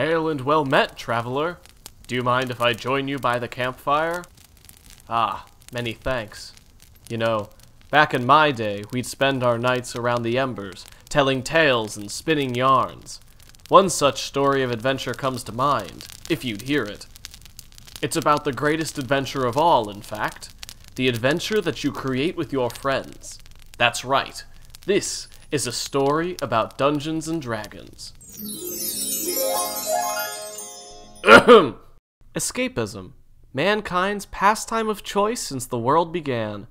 Hail and well met, traveler. Do you mind if I join you by the campfire? Ah, many thanks. You know, back in my day, we'd spend our nights around the embers, telling tales and spinning yarns. One such story of adventure comes to mind, if you'd hear it. It's about the greatest adventure of all, in fact. The adventure that you create with your friends. That's right. This is a story about Dungeons and Dragons. Escapism. Mankind's pastime of choice since the world began.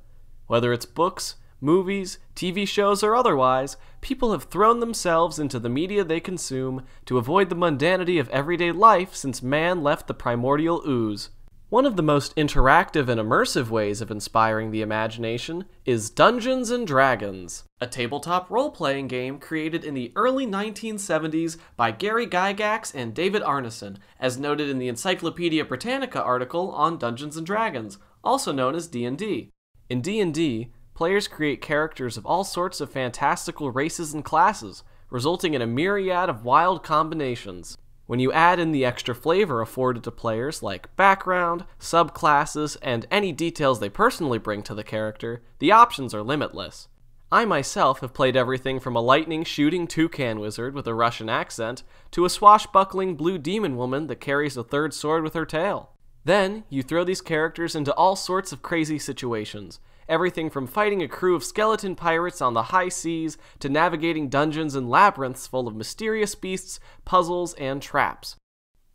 Whether it's books, movies, TV shows, or otherwise, people have thrown themselves into the media they consume to avoid the mundanity of everyday life since man left the primordial ooze. One of the most interactive and immersive ways of inspiring the imagination is Dungeons and Dragons, a tabletop role-playing game created in the early 1970s by Gary Gygax and David Arneson, as noted in the Encyclopedia Britannica article on Dungeons and Dragons, also known as D&D. In D&D, players create characters of all sorts of fantastical races and classes, resulting in a myriad of wild combinations. When you add in the extra flavor afforded to players like background, subclasses, and any details they personally bring to the character, the options are limitless. I myself have played everything from a lightning shooting toucan wizard with a Russian accent to a swashbuckling blue demon woman that carries a third sword with her tail. Then, you throw these characters into all sorts of crazy situations, everything from fighting a crew of skeleton pirates on the high seas to navigating dungeons and labyrinths full of mysterious beasts, puzzles, and traps.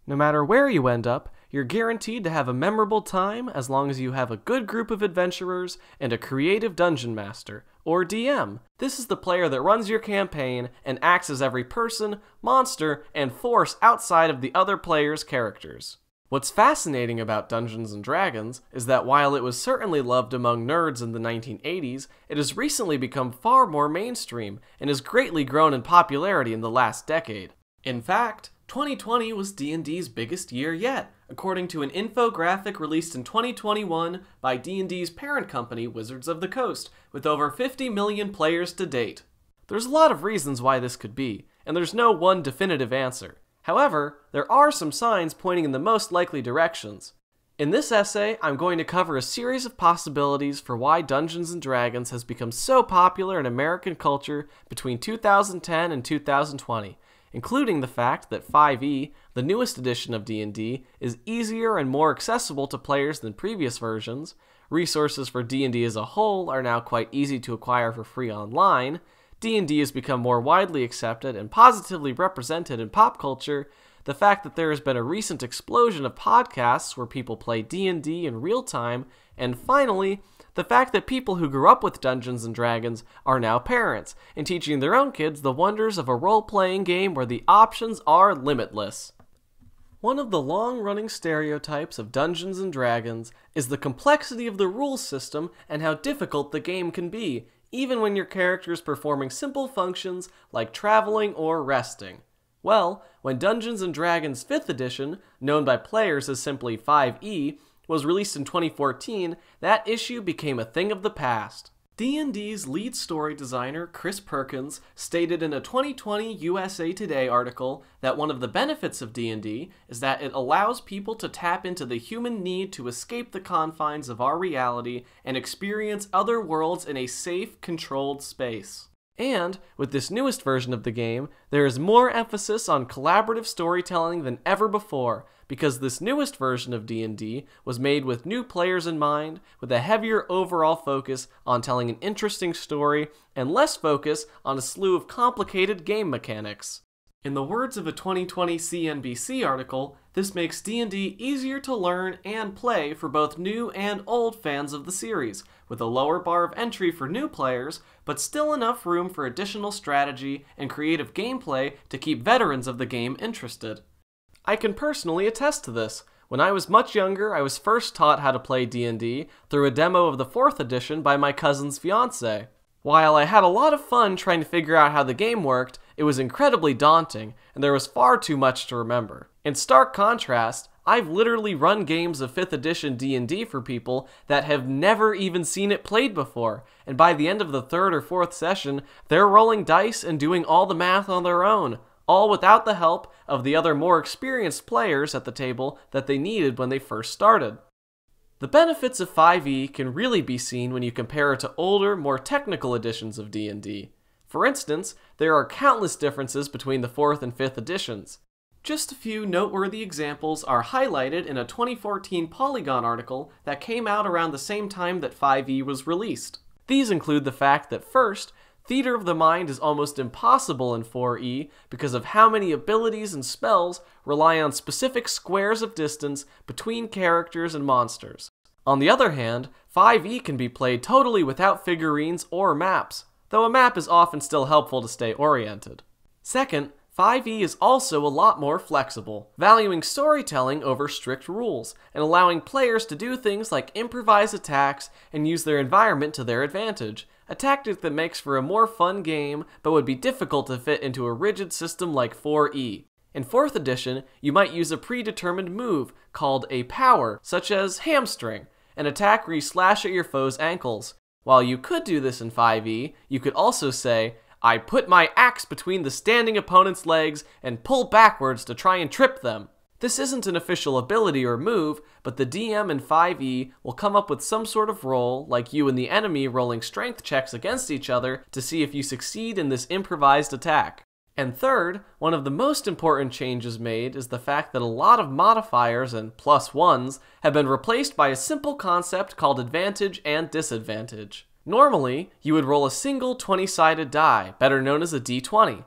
No matter where you end up, you're guaranteed to have a memorable time as long as you have a good group of adventurers and a creative dungeon master, or DM. This is the player that runs your campaign and acts as every person, monster, and force outside of the other player's characters. What's fascinating about Dungeons and Dragons is that while it was certainly loved among nerds in the 1980s, it has recently become far more mainstream and has greatly grown in popularity in the last decade. In fact, 2020 was D&D's biggest year yet, according to an infographic released in 2021 by D&D's parent company Wizards of the Coast, with over 50 million players to date. There's a lot of reasons why this could be, and there's no one definitive answer. However, there are some signs pointing in the most likely directions. In this essay, I'm going to cover a series of possibilities for why Dungeons & Dragons has become so popular in American culture between 2010 and 2020, including the fact that 5e, the newest edition of D&D, is easier and more accessible to players than previous versions, resources for D&D as a whole are now quite easy to acquire for free online, D&D has become more widely accepted and positively represented in pop culture, the fact that there has been a recent explosion of podcasts where people play D&D in real time, and finally, the fact that people who grew up with Dungeons and Dragons are now parents and teaching their own kids the wonders of a role-playing game where the options are limitless. One of the long-running stereotypes of Dungeons and Dragons is the complexity of the rule system and how difficult the game can be, even when your character is performing simple functions like traveling or resting. Well, when Dungeons & Dragons 5th edition, known by players as simply 5e, was released in 2014, that issue became a thing of the past. D&D's lead story designer Chris Perkins stated in a 2020 USA Today article that one of the benefits of D&D is that it allows people to tap into the human need to escape the confines of our reality and experience other worlds in a safe, controlled space. And with this newest version of the game, there is more emphasis on collaborative storytelling than ever before, because this newest version of D&D was made with new players in mind, with a heavier overall focus on telling an interesting story and less focus on a slew of complicated game mechanics. In the words of a 2020 CNBC article, this makes D&D easier to learn and play for both new and old fans of the series, with a lower bar of entry for new players, but still enough room for additional strategy and creative gameplay to keep veterans of the game interested. I can personally attest to this. When I was much younger, I was first taught how to play D&D through a demo of the 4th edition by my cousin's fiance. While I had a lot of fun trying to figure out how the game worked, it was incredibly daunting, and there was far too much to remember. In stark contrast, I've literally run games of 5th edition D&D for people that have never even seen it played before, and by the end of the 3rd or 4th session, they're rolling dice and doing all the math on their own, all without the help of the other more experienced players at the table that they needed when they first started. The benefits of 5e can really be seen when you compare it to older, more technical editions of D&D. For instance, there are countless differences between the 4th and 5th editions. Just a few noteworthy examples are highlighted in a 2014 Polygon article that came out around the same time that 5e was released. These include the fact that first, Theater of the Mind is almost impossible in 4E because of how many abilities and spells rely on specific squares of distance between characters and monsters. On the other hand, 5E can be played totally without figurines or maps, though a map is often still helpful to stay oriented. Second, 5e is also a lot more flexible, valuing storytelling over strict rules, and allowing players to do things like improvise attacks and use their environment to their advantage, a tactic that makes for a more fun game, but would be difficult to fit into a rigid system like 4E. In 4th edition, you might use a predetermined move called a power, such as hamstring, an attack where you slash at your foe's ankles. While you could do this in 5e, you could also say, I put my axe between the standing opponent's legs and pull backwards to try and trip them. This isn't an official ability or move, but the DM in 5e will come up with some sort of roll, like you and the enemy rolling strength checks against each other to see if you succeed in this improvised attack. And third, one of the most important changes made is the fact that a lot of modifiers and plus ones have been replaced by a simple concept called advantage and disadvantage. Normally, you would roll a single 20 sided die, better known as a d20.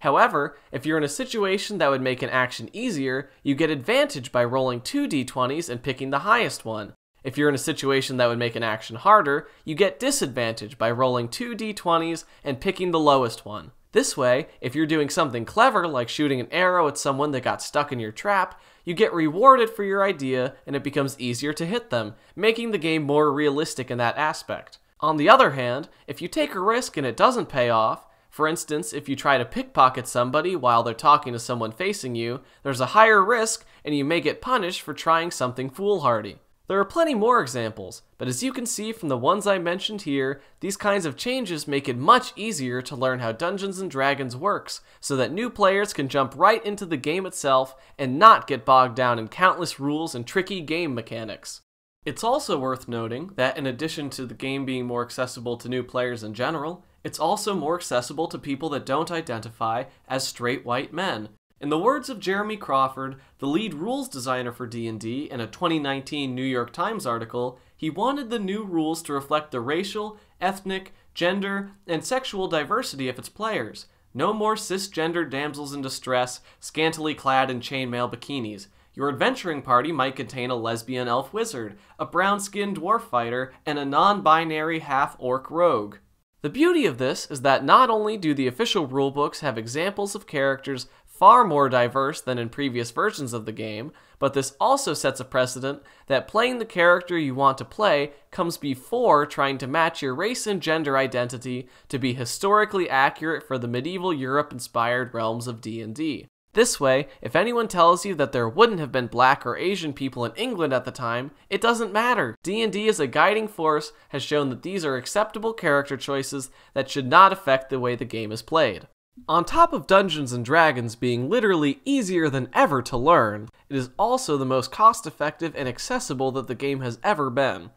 However, if you're in a situation that would make an action easier, you get advantage by rolling two d20s and picking the highest one. If you're in a situation that would make an action harder, you get disadvantage by rolling two d20s and picking the lowest one. This way, if you're doing something clever like shooting an arrow at someone that got stuck in your trap, you get rewarded for your idea and it becomes easier to hit them, making the game more realistic in that aspect. On the other hand, if you take a risk and it doesn't pay off, for instance, if you try to pickpocket somebody while they're talking to someone facing you, there's a higher risk and you may get punished for trying something foolhardy. There are plenty more examples, but as you can see from the ones I mentioned here, these kinds of changes make it much easier to learn how Dungeons & Dragons works, so that new players can jump right into the game itself and not get bogged down in countless rules and tricky game mechanics. It's also worth noting that in addition to the game being more accessible to new players in general, it's also more accessible to people that don't identify as straight white men. In the words of Jeremy Crawford, the lead rules designer for D&D in a 2019 New York Times article, he wanted the new rules to reflect the racial, ethnic, gender, and sexual diversity of its players. No more cisgender damsels in distress, scantily clad in chainmail bikinis. Your adventuring party might contain a lesbian elf wizard, a brown skinned dwarf fighter, and a non binary half orc rogue. The beauty of this is that not only do the official rulebooks have examples of characters far more diverse than in previous versions of the game, but this also sets a precedent that playing the character you want to play comes before trying to match your race and gender identity to be historically accurate for the medieval Europe-inspired realms of D&D. This way, if anyone tells you that there wouldn't have been black or Asian people in England at the time, it doesn't matter. D&D as a guiding force has shown that these are acceptable character choices that should not affect the way the game is played. On top of Dungeons and Dragons being literally easier than ever to learn, it is also the most cost-effective and accessible that the game has ever been.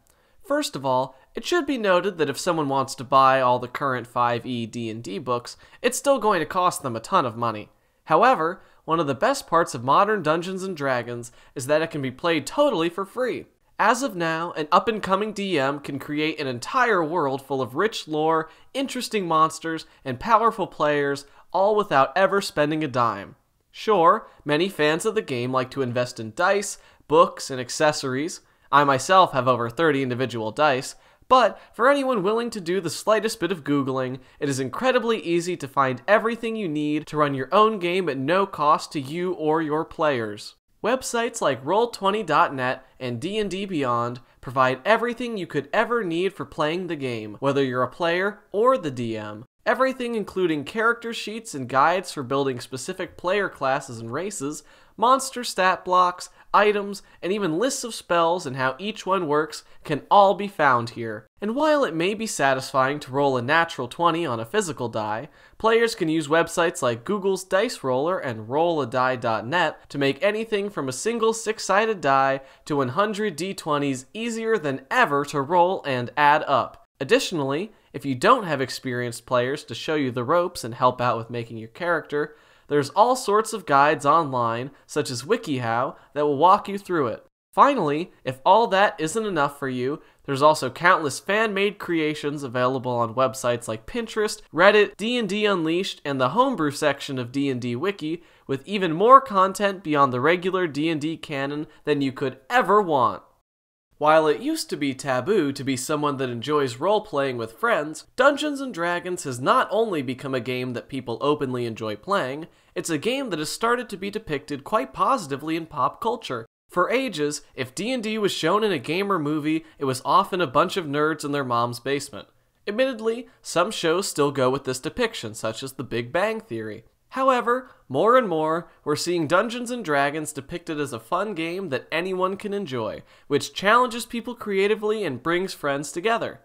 First of all, it should be noted that if someone wants to buy all the current 5e D&D books, it's still going to cost them a ton of money. However, one of the best parts of modern Dungeons & Dragons is that it can be played totally for free. As of now, an up and coming DM can create an entire world full of rich lore, interesting monsters, and powerful players, all without ever spending a dime. Sure, many fans of the game like to invest in dice, books, and accessories. I myself have over 30 individual dice, but for anyone willing to do the slightest bit of Googling, it is incredibly easy to find everything you need to run your own game at no cost to you or your players. Websites like Roll20.net and D&D Beyond provide everything you could ever need for playing the game, whether you're a player or the DM. Everything including character sheets and guides for building specific player classes and races, monster stat blocks, items, and even lists of spells and how each one works can all be found here. And while it may be satisfying to roll a natural 20 on a physical die, players can use websites like Google's Dice Roller and rolladie.net to make anything from a single six-sided die to 100 d20s easier than ever to roll and add up. Additionally, if you don't have experienced players to show you the ropes and help out with making your character, there's all sorts of guides online, such as WikiHow, that will walk you through it. Finally, if all that isn't enough for you, there's also countless fan-made creations available on websites like Pinterest, Reddit, D&D Unleashed, and the homebrew section of D&D Wiki, with even more content beyond the regular D&D canon than you could ever want. While it used to be taboo to be someone that enjoys role playing with friends, Dungeons and Dragons has not only become a game that people openly enjoy playing, it's a game that has started to be depicted quite positively in pop culture. For ages, if D&D was shown in a game or movie, it was often a bunch of nerds in their mom's basement. Admittedly, some shows still go with this depiction, such as The Big Bang Theory. However, more and more, we're seeing Dungeons and Dragons depicted as a fun game that anyone can enjoy, which challenges people creatively and brings friends together.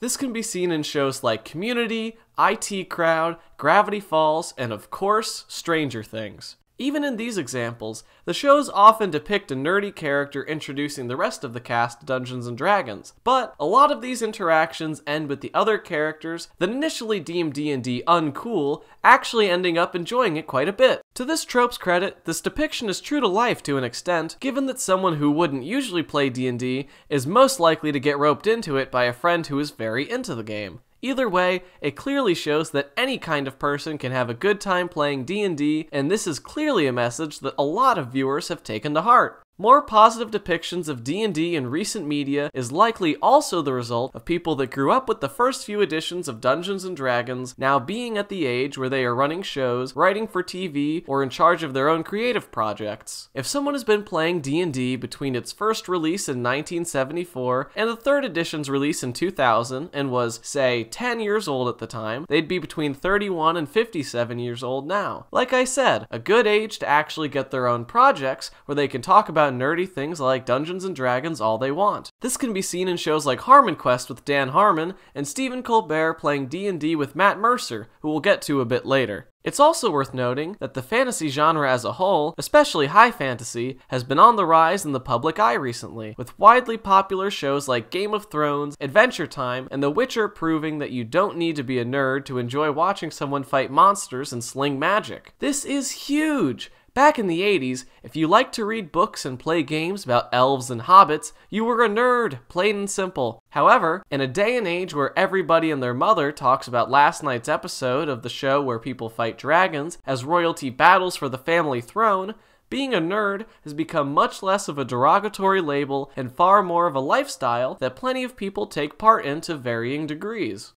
This can be seen in shows like Community, IT Crowd, Gravity Falls, and of course, Stranger Things. Even in these examples, the shows often depict a nerdy character introducing the rest of the cast to Dungeons and Dragons, but a lot of these interactions end with the other characters that initially deemed D&D uncool actually ending up enjoying it quite a bit. To this trope's credit, this depiction is true to life to an extent, given that someone who wouldn't usually play D&D is most likely to get roped into it by a friend who is very into the game. Either way, it clearly shows that any kind of person can have a good time playing D&D, and this is clearly a message that a lot of viewers have taken to heart. More positive depictions of D&D in recent media is likely also the result of people that grew up with the first few editions of Dungeons and Dragons now being at the age where they are running shows, writing for TV, or in charge of their own creative projects. If someone has been playing D&D between its first release in 1974 and the third edition's release in 2000 and was say 10 years old at the time, they'd be between 31 and 57 years old now. Like I said, a good age to actually get their own projects where they can talk about about nerdy things like Dungeons and Dragons all they want. This can be seen in shows like Harmon Quest with Dan Harmon and Stephen Colbert playing D&D with Matt Mercer, who we'll get to a bit later. It's also worth noting that the fantasy genre as a whole, especially high fantasy, has been on the rise in the public eye recently, with widely popular shows like Game of Thrones, Adventure Time, and The Witcher proving that you don't need to be a nerd to enjoy watching someone fight monsters and sling magic. This is huge! Back in the 80s, if you liked to read books and play games about elves and hobbits, you were a nerd, plain and simple. However, in a day and age where everybody and their mother talks about last night's episode of the show where people fight dragons as royalty battles for the family throne, being a nerd has become much less of a derogatory label and far more of a lifestyle that plenty of people take part in to varying degrees.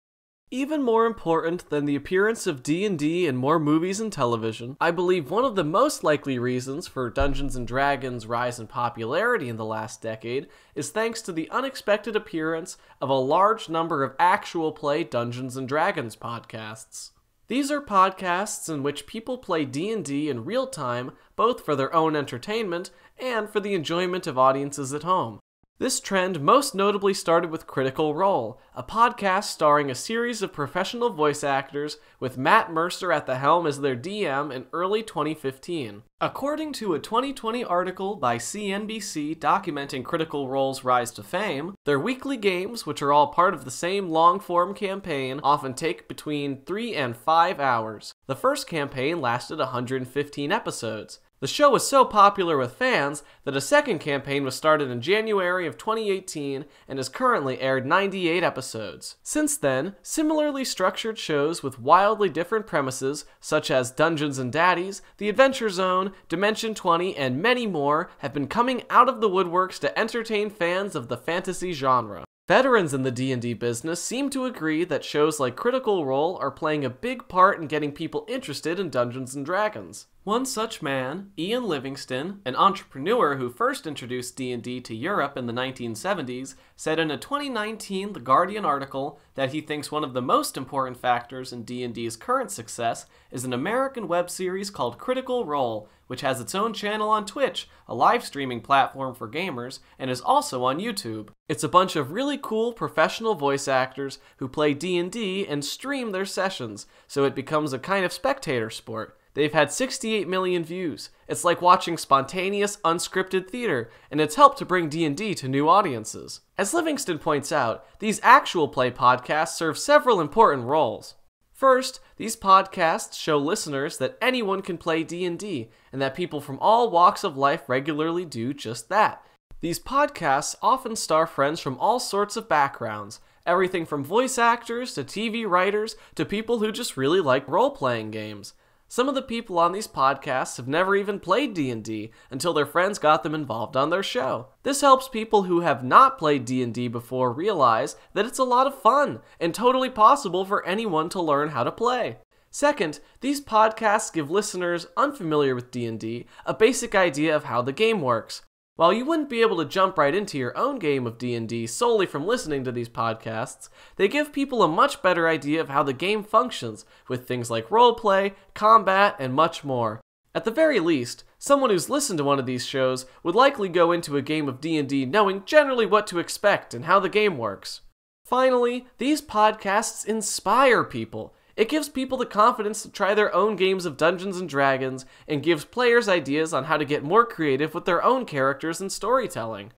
Even more important than the appearance of D&D in more movies and television, I believe one of the most likely reasons for Dungeons & Dragons' rise in popularity in the last decade is thanks to the unexpected appearance of a large number of actual play Dungeons & Dragons podcasts. These are podcasts in which people play D&D in real time, both for their own entertainment and for the enjoyment of audiences at home. This trend most notably started with Critical Role, a podcast starring a series of professional voice actors with Matt Mercer at the helm as their DM in early 2015. According to a 2020 article by CNBC documenting Critical Role's rise to fame, their weekly games, which are all part of the same long form campaign, often take between 3 and 5 hours. The first campaign lasted 115 episodes. The show was so popular with fans that a second campaign was started in January of 2018 and has currently aired 98 episodes. Since then, similarly structured shows with wildly different premises, such as Dungeons and Daddies, The Adventure Zone, Dimension 20, and many more, have been coming out of the woodworks to entertain fans of the fantasy genre. Veterans in the D&D business seem to agree that shows like Critical Role are playing a big part in getting people interested in Dungeons and Dragons. One such man, Ian Livingston, an entrepreneur who first introduced D&D to Europe in the 1970s, said in a 2019 The Guardian article that he thinks one of the most important factors in D&D's current success is an American web series called Critical Role, which has its own channel on Twitch, a live streaming platform for gamers, and is also on YouTube. It's a bunch of really cool professional voice actors who play D&D and stream their sessions, so it becomes a kind of spectator sport They've had 68 million views. It's like watching spontaneous, unscripted theater, and it's helped to bring D&D to new audiences. As Livingston points out, these actual play podcasts serve several important roles. First, these podcasts show listeners that anyone can play D&D and that people from all walks of life regularly do just that. These podcasts often star friends from all sorts of backgrounds, everything from voice actors to TV writers to people who just really like role-playing games. Some of the people on these podcasts have never even played D&D until their friends got them involved on their show. This helps people who have not played D&D before realize that it's a lot of fun and totally possible for anyone to learn how to play. Second, these podcasts give listeners unfamiliar with D&D a basic idea of how the game works, while you wouldn't be able to jump right into your own game of D&D solely from listening to these podcasts, they give people a much better idea of how the game functions with things like roleplay, combat, and much more. At the very least, someone who's listened to one of these shows would likely go into a game of D&D knowing generally what to expect and how the game works. Finally, these podcasts inspire people it gives people the confidence to try their own games of Dungeons and Dragons and gives players ideas on how to get more creative with their own characters and storytelling.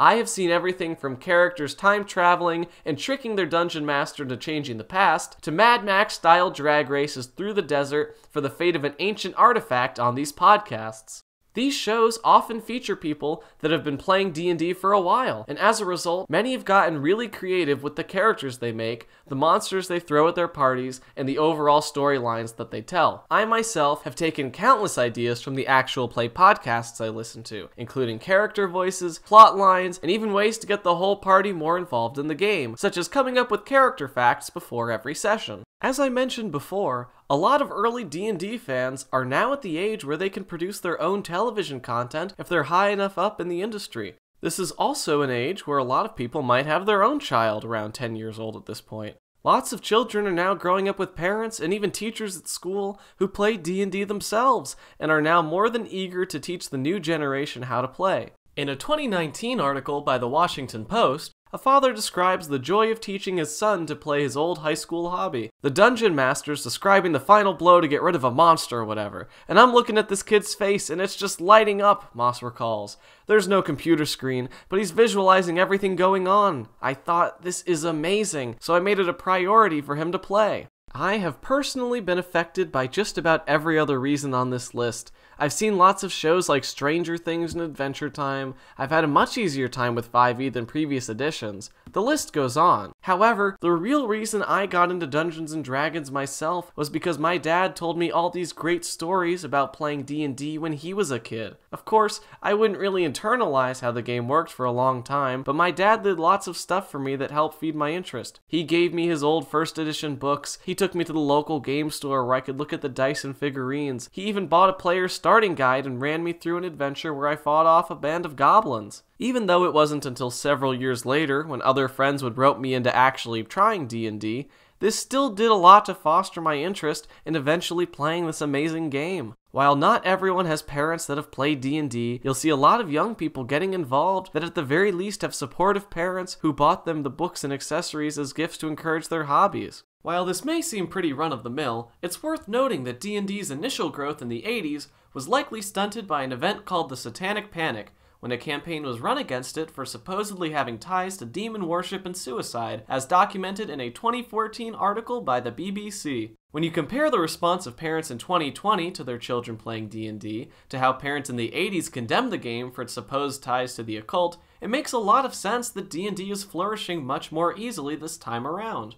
I have seen everything from characters time traveling and tricking their dungeon master into changing the past to Mad Max style drag races through the desert for the fate of an ancient artifact on these podcasts. These shows often feature people that have been playing D&D for a while, and as a result, many have gotten really creative with the characters they make, the monsters they throw at their parties, and the overall storylines that they tell. I myself have taken countless ideas from the actual play podcasts I listen to, including character voices, plot lines, and even ways to get the whole party more involved in the game, such as coming up with character facts before every session. As I mentioned before, a lot of early D&D fans are now at the age where they can produce their own television content if they're high enough up in the industry. This is also an age where a lot of people might have their own child around 10 years old at this point. Lots of children are now growing up with parents and even teachers at school who play D&D themselves and are now more than eager to teach the new generation how to play. In a 2019 article by the Washington Post, a father describes the joy of teaching his son to play his old high school hobby. The dungeon master's describing the final blow to get rid of a monster or whatever. And I'm looking at this kid's face and it's just lighting up, Moss recalls. There's no computer screen, but he's visualizing everything going on. I thought, this is amazing, so I made it a priority for him to play. I have personally been affected by just about every other reason on this list. I've seen lots of shows like Stranger Things and Adventure Time. I've had a much easier time with 5e than previous editions. The list goes on. However, the real reason I got into Dungeons & Dragons myself was because my dad told me all these great stories about playing D&D when he was a kid. Of course, I wouldn't really internalize how the game worked for a long time, but my dad did lots of stuff for me that helped feed my interest. He gave me his old first edition books, he took me to the local game store where I could look at the dice and figurines, he even bought a player's starting guide and ran me through an adventure where I fought off a band of goblins even though it wasn't until several years later when other friends would rope me into actually trying D&D, this still did a lot to foster my interest in eventually playing this amazing game. While not everyone has parents that have played D&D, you'll see a lot of young people getting involved that at the very least have supportive parents who bought them the books and accessories as gifts to encourage their hobbies. While this may seem pretty run-of-the-mill, it's worth noting that D&D's initial growth in the 80s was likely stunted by an event called the Satanic Panic, when a campaign was run against it for supposedly having ties to demon worship and suicide, as documented in a 2014 article by the BBC. When you compare the response of parents in 2020 to their children playing D&D to how parents in the 80s condemned the game for its supposed ties to the occult, it makes a lot of sense that D&D is flourishing much more easily this time around.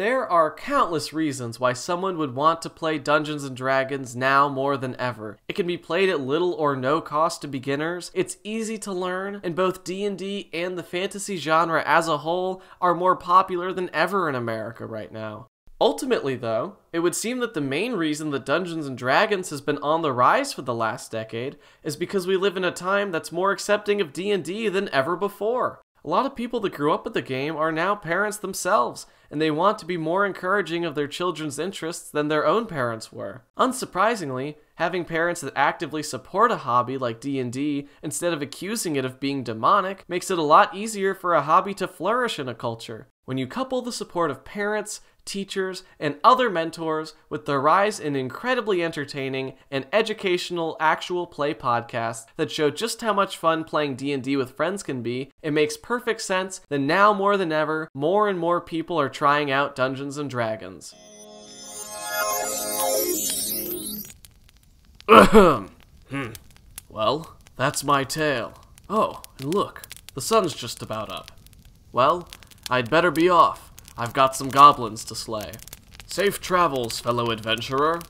There are countless reasons why someone would want to play Dungeons & Dragons now more than ever. It can be played at little or no cost to beginners, it's easy to learn, and both D&D and the fantasy genre as a whole are more popular than ever in America right now. Ultimately, though, it would seem that the main reason that Dungeons and Dragons has been on the rise for the last decade is because we live in a time that's more accepting of D&D than ever before. A lot of people that grew up with the game are now parents themselves, and they want to be more encouraging of their children's interests than their own parents were. Unsurprisingly, having parents that actively support a hobby like D&D instead of accusing it of being demonic makes it a lot easier for a hobby to flourish in a culture. When you couple the support of parents, teachers, and other mentors with the rise in incredibly entertaining and educational actual play podcasts that show just how much fun playing D&D with friends can be. It makes perfect sense that now more than ever, more and more people are trying out Dungeons and Dragons. Hmm. Well, that's my tale. Oh, and look, the sun's just about up. Well, I'd better be off. I've got some goblins to slay. Safe travels, fellow adventurer.